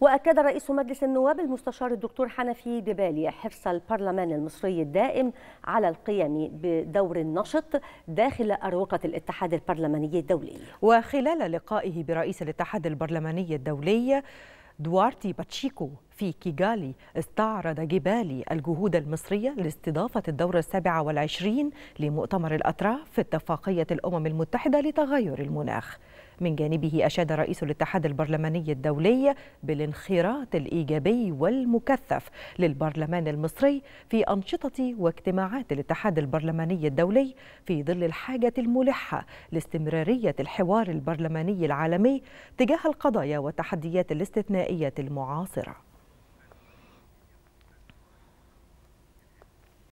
وأكد رئيس مجلس النواب المستشار الدكتور حنفي دبالي حرص البرلمان المصري الدائم على القيام بدور نشط داخل أروقة الاتحاد البرلماني الدولي وخلال لقائه برئيس الاتحاد البرلماني الدولي دوارتي باتشيكو في كيغالي استعرض جبالي الجهود المصرية لاستضافة الدورة السابعة والعشرين لمؤتمر الأطراف في اتفاقية الأمم المتحدة لتغير المناخ من جانبه أشاد رئيس الاتحاد البرلماني الدولي بالانخراط الإيجابي والمكثف للبرلمان المصري في أنشطة واجتماعات الاتحاد البرلماني الدولي في ظل الحاجة الملحة لاستمرارية الحوار البرلماني العالمي تجاه القضايا والتحديات الاستثنائية المعاصرة